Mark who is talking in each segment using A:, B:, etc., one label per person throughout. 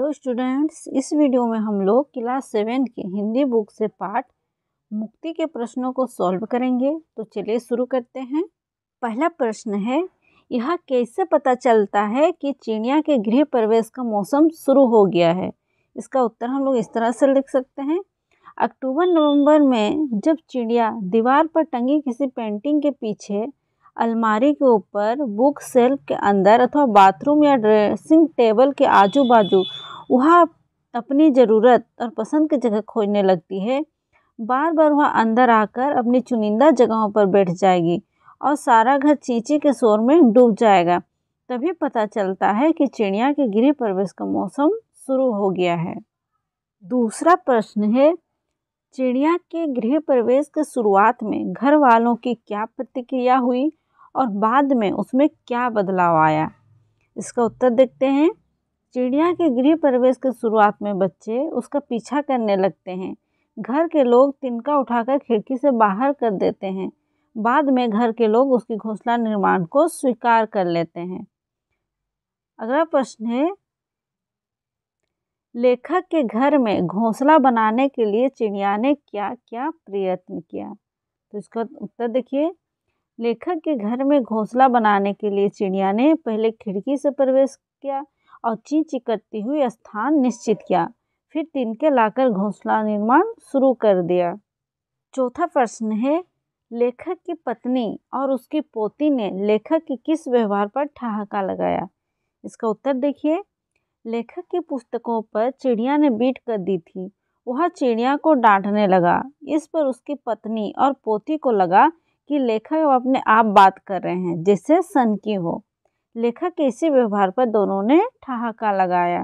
A: hello students इस video में हम लोग क्लास सेवन के हिंदी बुक से पाठ मुक्ति के प्रश्नों को सॉल्व करेंगे तो चलिए शुरू करते हैं पहला प्रश्न है यह कैसे पता चलता है कि चिड़िया के गृह प्रवेश का मौसम शुरू हो गया है इसका उत्तर हम लोग इस तरह से लिख सकते हैं अक्टूबर नवंबर में जब चिड़िया दीवार पर टंगी किसी पेंटिंग के पीछे अलमारी के ऊपर बुक सेल्फ के अंदर अथवा बाथरूम या ड्रेसिंग टेबल के आजू बाजू वह अपनी ज़रूरत और पसंद की जगह खोजने लगती है बार बार वह अंदर आकर अपनी चुनिंदा जगहों पर बैठ जाएगी और सारा घर चींची के शोर में डूब जाएगा तभी पता चलता है कि चिड़िया के गृह प्रवेश का मौसम शुरू हो गया है दूसरा प्रश्न है चिड़िया के गृह प्रवेश के शुरुआत में घर वालों की क्या प्रतिक्रिया हुई और बाद में उसमें क्या बदलाव आया इसका उत्तर देखते हैं चिड़िया के गृह प्रवेश के शुरुआत में बच्चे उसका पीछा करने लगते हैं घर के लोग तिनका उठाकर खिड़की से बाहर कर देते हैं बाद में घर के लोग उसकी घोंसला निर्माण को स्वीकार कर लेते हैं अगला प्रश्न है लेखक के घर में घोंसला बनाने के लिए चिड़िया ने क्या क्या प्रयत्न किया तो इसका उत्तर देखिए लेखक के घर में घोंसला बनाने के लिए चिड़िया ने पहले खिड़की से प्रवेश किया और चींची करती हुई स्थान निश्चित किया फिर तिनके लाकर घोंसला निर्माण शुरू कर दिया चौथा प्रश्न है लेखक की पत्नी और उसकी पोती ने लेखक के किस व्यवहार पर ठहाका लगाया इसका उत्तर देखिए लेखक की पुस्तकों पर चिड़िया ने बीट कर दी थी वह चिड़िया को डांटने लगा इस पर उसकी पत्नी और पोती को लगा कि लेखक अपने आप बात कर रहे हैं जिससे सन की हो लेखक के इसी व्यवहार पर दोनों ने ठहाका लगाया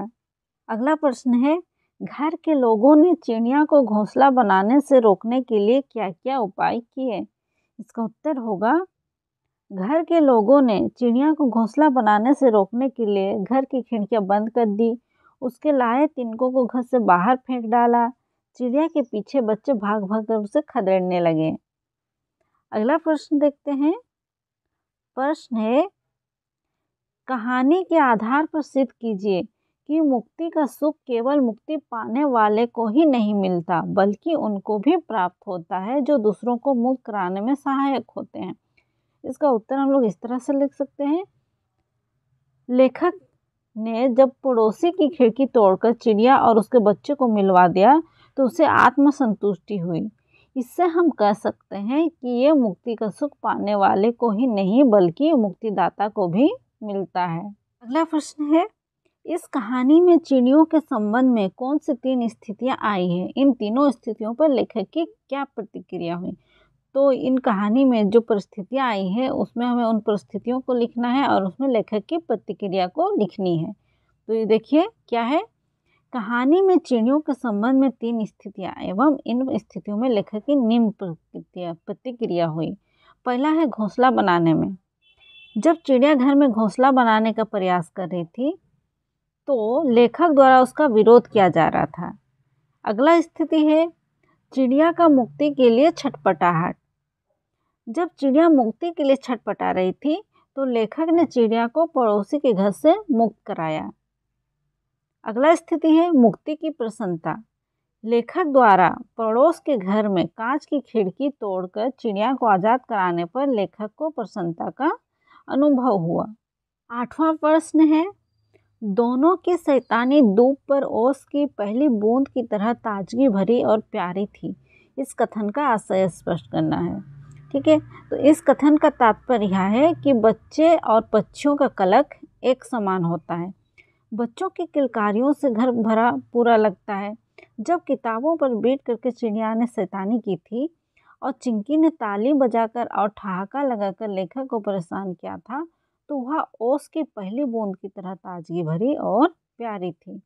A: अगला प्रश्न है घर के लोगों ने चिड़िया को घोंसला बनाने से रोकने के लिए क्या क्या उपाय किए इसका उत्तर होगा घर के लोगों ने चिड़िया को घोंसला बनाने से रोकने के लिए घर की खिड़कियां बंद कर दी उसके लाए तिनकों को घर से बाहर फेंक डाला चिड़िया के पीछे बच्चे भाग भाग कर उसे खदेड़ने लगे अगला प्रश्न देखते हैं प्रश्न है कहानी के आधार पर सिद्ध कीजिए कि मुक्ति का सुख केवल मुक्ति पाने वाले को ही नहीं मिलता बल्कि उनको भी प्राप्त होता है जो दूसरों को मुक्त कराने में सहायक होते हैं इसका उत्तर हम लोग इस तरह से लिख सकते हैं लेखक ने जब पड़ोसी की खिड़की तोड़कर चिड़िया और उसके बच्चे को मिलवा दिया तो उसे आत्मसंतुष्टि हुई इससे हम कह सकते हैं कि ये मुक्ति का सुख पाने वाले को ही नहीं बल्कि मुक्तिदाता को भी मिलता है अगला प्रश्न है इस कहानी में चिड़ियों के संबंध में कौन सी तीन स्थितियाँ आई हैं इन तीनों स्थितियों पर लेखक की क्या प्रतिक्रिया हुई तो इन कहानी में जो परिस्थितियाँ आई हैं उसमें हमें उन परिस्थितियों को लिखना है और उसमें लेखक की प्रतिक्रिया को लिखनी है तो ये देखिए क्या है कहानी में चिड़ियों के संबंध में तीन स्थितियाँ एवं इन स्थितियों में लेखक की निम्न प्रतिक्रिया प्रतिक्रिया हुई पहला है घोंसला बनाने में जब चिड़िया घर में घोंसला बनाने का प्रयास कर रही थी तो लेखक द्वारा उसका विरोध किया जा रहा था अगला स्थिति है चिड़िया का मुक्ति के लिए छटपटाहट जब चिड़िया मुक्ति के लिए छटपटा रही थी तो लेखक ने चिड़िया को पड़ोसी के घर से मुक्त कराया अगला स्थिति है मुक्ति की प्रसन्नता लेखक द्वारा पड़ोस के घर में कांच की खिड़की तोड़कर चिड़िया को आज़ाद कराने पर लेखक को प्रसन्नता का अनुभव हुआ आठवां प्रश्न है दोनों के सैतानी धूप पर ओस की पहली बूंद की तरह ताजगी भरी और प्यारी थी इस कथन का आशय स्पष्ट करना है ठीक है तो इस कथन का तात्पर्य यह है कि बच्चे और पक्षियों का कलक एक समान होता है बच्चों की किलकारियों से घर भरा पूरा लगता है जब किताबों पर बैठ करके चिड़िया ने शैतानी की थी और चिंकी ने ताली बजाकर और ठहाका लगाकर लेखक को परेशान किया था तो वह ओस की पहली बूंद की तरह ताजगी भरी और प्यारी थी